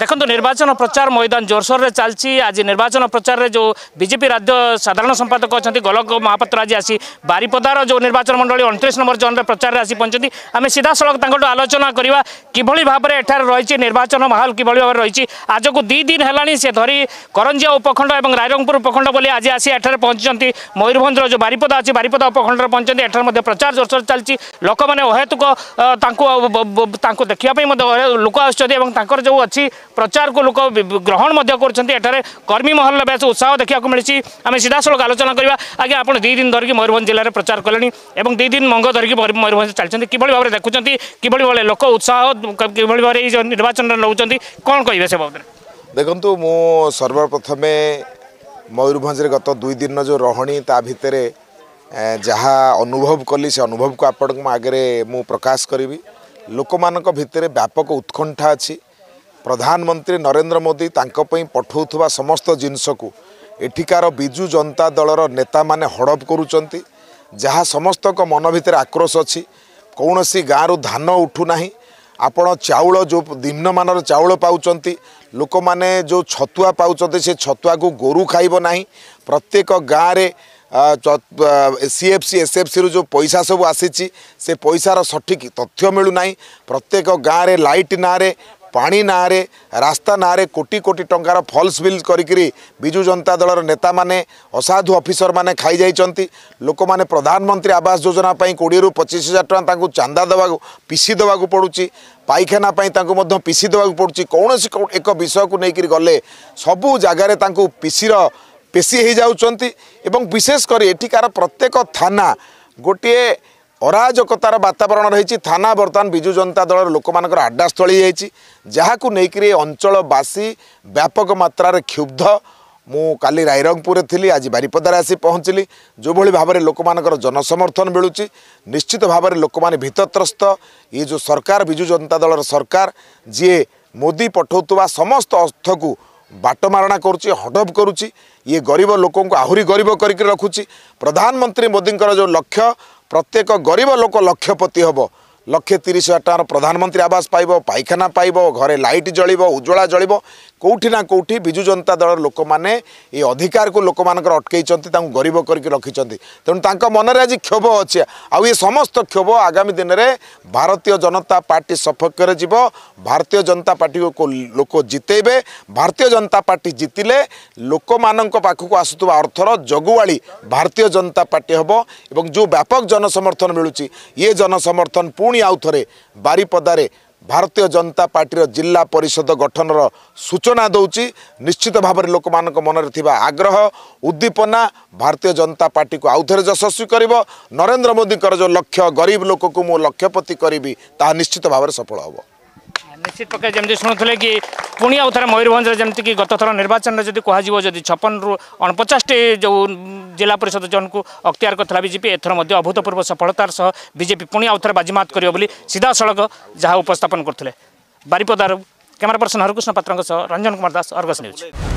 ଦେଖନ୍ତୁ ନିର୍ବାଚନ ପ୍ରଚାର ମଇଦାନ ଜୋରସୋରରେ ଚାଲିଛି ଆଜି ନିର୍ବାଚନ ପ୍ରଚାରରେ ଯେଉଁ ବିଜେପି ରାଜ୍ୟ ସାଧାରଣ ସମ୍ପାଦକ ଅଛନ୍ତି ଗୋଲକ ମହାପାତ୍ର ଆଜି ଆସି ବାରିପଦାର ଯେଉଁ ନିର୍ବାଚନ ମଣ୍ଡଳୀ ଅଣତିରିଶ ନମ୍ବର ଜୋନ୍ରେ ପ୍ରଚାରରେ ଆସି ପହଞ୍ଚିଛନ୍ତି ଆମେ ସିଧାସଳଖ ତାଙ୍କଠୁ ଆଲୋଚନା କରିବା କିଭଳି ଭାବରେ ଏଠାରେ ରହିଛି ନିର୍ବାଚନ ମାହୋଲ କିଭଳି ଭାବରେ ରହିଛି ଆଜକୁ ଦୁଇ ଦିନ ହେଲାଣି ସେ ଧରି କରଞ୍ଜିଆ ଉପଖଣ୍ଡ ଏବଂ ରାଇରଙ୍ଗପୁର ଉପଖଣ୍ଡ ବୋଲି ଆଜି ଆସି ଏଠାରେ ପହଞ୍ଚିଛନ୍ତି ମୟୂରଭଞ୍ଜର ଯେଉଁ ବାରିପଦା ଅଛି ବାରିପଦା ଉପଖଣ୍ଡରେ ପହଞ୍ଚିଛନ୍ତି ଏଠାରେ ମଧ୍ୟ ପ୍ରଚାର ଜୋରସୋର ଚାଲିଛି ଲୋକମାନେ ଅହେତୁକ ତାଙ୍କୁ ତାଙ୍କୁ ଦେଖିବା ପାଇଁ ମଧ୍ୟ ଲୋକ ଆସୁଛନ୍ତି ଏବଂ ତାଙ୍କର ଯେଉଁ ଅଛି ପ୍ରଚାରକୁ ଲୋକ ଗ୍ରହଣ ମଧ୍ୟ କରୁଛନ୍ତି ଏଠାରେ କର୍ମୀ ମହଲରେ ବେଶ ଉତ୍ସାହ ଦେଖିବାକୁ ମିଳିଛି ଆମେ ସିଧାସଳଖ ଆଲୋଚନା କରିବା ଆଜ୍ଞା ଆପଣ ଦୁଇ ଦିନ ଧରିକି ମୟୂରଭଞ୍ଜ ଜିଲ୍ଲାରେ ପ୍ରଚାର କଲେଣି ଏବଂ ଦୁଇ ଦିନ ମଙ୍ଗ ଧରିକି ମୟୂରଭଞ୍ଜ ଚାଲିଛନ୍ତି କିଭଳି ଭାବରେ ଦେଖୁଛନ୍ତି କିଭଳି ଭାବରେ ଲୋକ ଉତ୍ସାହ କିଭଳି ଭାବରେ ଏଇ ନିର୍ବାଚନରେ ନେଉଛନ୍ତି କ'ଣ କହିବେ ସେ ବାବଦରେ ଦେଖନ୍ତୁ ମୁଁ ସର୍ବପ୍ରଥମେ ମୟୂରଭଞ୍ଜରେ ଗତ ଦୁଇ ଦିନର ଯେଉଁ ରହଣି ତା ଭିତରେ ଯାହା ଅନୁଭବ କଲି ସେ ଅନୁଭବକୁ ଆପଣଙ୍କ ଆଗରେ ମୁଁ ପ୍ରକାଶ କରିବି ଲୋକମାନଙ୍କ ଭିତରେ ବ୍ୟାପକ ଉତ୍କଣ୍ଠା ଅଛି ପ୍ରଧାନମନ୍ତ୍ରୀ ନରେନ୍ଦ୍ର ମୋଦି ତାଙ୍କ ପାଇଁ ପଠାଉଥିବା ସମସ୍ତ ଜିନିଷକୁ ଏଠିକାର ବିଜୁ ଜନତା ଦଳର ନେତାମାନେ ହଡ଼ପ କରୁଛନ୍ତି ଯାହା ସମସ୍ତଙ୍କ ମନ ଭିତରେ ଆକ୍ରୋଶ ଅଛି କୌଣସି ଗାଁରୁ ଧାନ ଉଠୁନାହିଁ ଆପଣ ଚାଉଳ ଯେଉଁ ନିମ୍ନମାନର ଚାଉଳ ପାଉଛନ୍ତି ଲୋକମାନେ ଯେଉଁ ଛତୁଆ ପାଉଛନ୍ତି ସେ ଛତୁଆକୁ ଗୋରୁ ଖାଇବ ନାହିଁ ପ୍ରତ୍ୟେକ ଗାଁରେ C F C S F ସିରୁ ଯେଉଁ ପଇସା ସବୁ ଆସିଛି ସେ ପଇସାର ସଠିକ୍ ତଥ୍ୟ ମିଳୁନାହିଁ ପ୍ରତ୍ୟେକ ଗାଁରେ ଲାଇଟ୍ ନାଁରେ ପାଣି ନାଁରେ ରାସ୍ତା ନାଁରେ କୋଟି କୋଟି ଟଙ୍କାର ଫଲ୍ସ ବିଲ୍ କରିକିରି ବିଜୁ ଜନତା ଦଳର ନେତାମାନେ ଅସାଧୁ ଅଫିସରମାନେ ଖାଇଯାଇଛନ୍ତି ଲୋକମାନେ ପ୍ରଧାନମନ୍ତ୍ରୀ ଆବାସ ଯୋଜନା ପାଇଁ କୋଡ଼ିଏରୁ ପଚିଶ ହଜାର ଟଙ୍କା ତାଙ୍କୁ ଚାନ୍ଦା ଦେବାକୁ ପିସି ଦେବାକୁ ପଡ଼ୁଛି ପାଇଖାନା ପାଇଁ ତାଙ୍କୁ ମଧ୍ୟ ପିସି ଦେବାକୁ ପଡ଼ୁଛି କୌଣସି ଏକ ବିଷୟକୁ ନେଇକରି ଗଲେ ସବୁ ଜାଗାରେ ତାଙ୍କୁ ପିସିର ପେଶି ହୋଇଯାଉଛନ୍ତି ଏବଂ ବିଶେଷ କରି ଏଠିକାର ପ୍ରତ୍ୟେକ ଥାନା ଗୋଟିଏ ଅରାଜକତାର ବାତାବରଣ ରହିଛି ଥାନା ବର୍ତ୍ତମାନ ବିଜୁ ଜନତା ଦଳର ଲୋକମାନଙ୍କର ଆଡ୍ଡାସ୍ଥଳୀ ହୋଇଯାଇଛି ଯାହାକୁ ନେଇକରି ଏ ଅଞ୍ଚଳବାସୀ ବ୍ୟାପକ ମାତ୍ରାରେ କ୍ଷୁବ୍ଧ ମୁଁ କାଲି ରାଇରଙ୍ଗପୁରରେ ଥିଲି ଆଜି ବାରିପଦାରେ ଆସି ପହଞ୍ଚିଲି ଯେଉଁଭଳି ଭାବରେ ଲୋକମାନଙ୍କର ଜନସମର୍ଥନ ମିଳୁଛି ନିଶ୍ଚିତ ଭାବରେ ଲୋକମାନେ ଭିତତ୍ରସ୍ତ ଇଏ ଯେଉଁ ସରକାର ବିଜୁ ଜନତା ଦଳର ସରକାର ଯିଏ ମୋଦି ପଠାଉଥିବା ସମସ୍ତ ଅର୍ଥକୁ ବାଟମାରଣା କରୁଛି ହଡ଼ପ କରୁଛି ଇଏ ଗରିବ ଲୋକଙ୍କୁ ଆହୁରି ଗରିବ କରିକି ରଖୁଛି ପ୍ରଧାନମନ୍ତ୍ରୀ ମୋଦିଙ୍କର ଯେଉଁ ଲକ୍ଷ୍ୟ ପ୍ରତ୍ୟେକ ଗରିବ ଲୋକ ଲକ୍ଷପତି ହେବ ଲକ୍ଷେ ତିରିଶ ହଜାର ଟଙ୍କାର ପ୍ରଧାନମନ୍ତ୍ରୀ ଆବାସ ପାଇବ ପାଇଖାନା ପାଇବ ଘରେ ଲାଇଟ୍ ଜଳିବ ଉଜ୍ଜଳା ଜଳିବ କେଉଁଠି ନା କେଉଁଠି ବିଜୁ ଜନତା ଦଳର ଲୋକମାନେ ଏ ଅଧିକାରକୁ ଲୋକମାନଙ୍କର ଅଟକେଇଛନ୍ତି ତାଙ୍କୁ ଗରିବ କରିକି ରଖିଛନ୍ତି ତେଣୁ ତାଙ୍କ ମନରେ ଆଜି କ୍ଷୋଭ ଅଛି ଆଉ ଏ ସମସ୍ତ କ୍ଷୋଭ ଆଗାମୀ ଦିନରେ ଭାରତୀୟ ଜନତା ପାର୍ଟି ସପକ୍ଷରେ ଯିବ ଭାରତୀୟ ଜନତା ପାର୍ଟିକୁ ଲୋକ ଜିତେଇବେ ଭାରତୀୟ ଜନତା ପାର୍ଟି ଜିତିଲେ ଲୋକମାନଙ୍କ ପାଖକୁ ଆସୁଥିବା ଅର୍ଥର ଜଗୁଆଳି ଭାରତୀୟ ଜନତା ପାର୍ଟି ହେବ ଏବଂ ଯେଉଁ ବ୍ୟାପକ ଜନସମର୍ଥନ ମିଳୁଛି ଇଏ ଜନସମର୍ଥନ ପୁଣି ପୁଣି ଆଉ ଥରେ ବାରିପଦାରେ ଭାରତୀୟ ଜନତା ପାର୍ଟିର ଜିଲ୍ଲା ପରିଷଦ ଗଠନର ସୂଚନା ଦେଉଛି ନିଶ୍ଚିତ ଭାବରେ ଲୋକମାନଙ୍କ ମନରେ ଥିବା ଆଗ୍ରହ ଉଦ୍ଦୀପନା ଭାରତୀୟ ଜନତା ପାର୍ଟିକୁ ଆଉଥରେ ଯଶସ୍ୱୀ କରିବ ନରେନ୍ଦ୍ର ମୋଦିଙ୍କର ଯେଉଁ ଲକ୍ଷ୍ୟ ଗରିବ ଲୋକକୁ ମୁଁ ଲକ୍ଷ୍ୟପତି କରିବି ତାହା ନିଶ୍ଚିତ ଭାବରେ ସଫଳ ହେବ ନିଶ୍ଚିତ ପକ୍ଷେ ଯେମିତି ଶୁଣୁଥିଲେ କି पो आउने मयूरभजि गत थुप्रै कुरा छप्पन र अनपचास जो अक्तियार गरि विजेपि एथरमा अभूतपूर्व सफलतार विजेपि पो आउथ्य बाजिमात सिधासँग जहाँ उपस्पन गर्दै बारीपदार camera person Harekrushna Ranjan Kumar Das news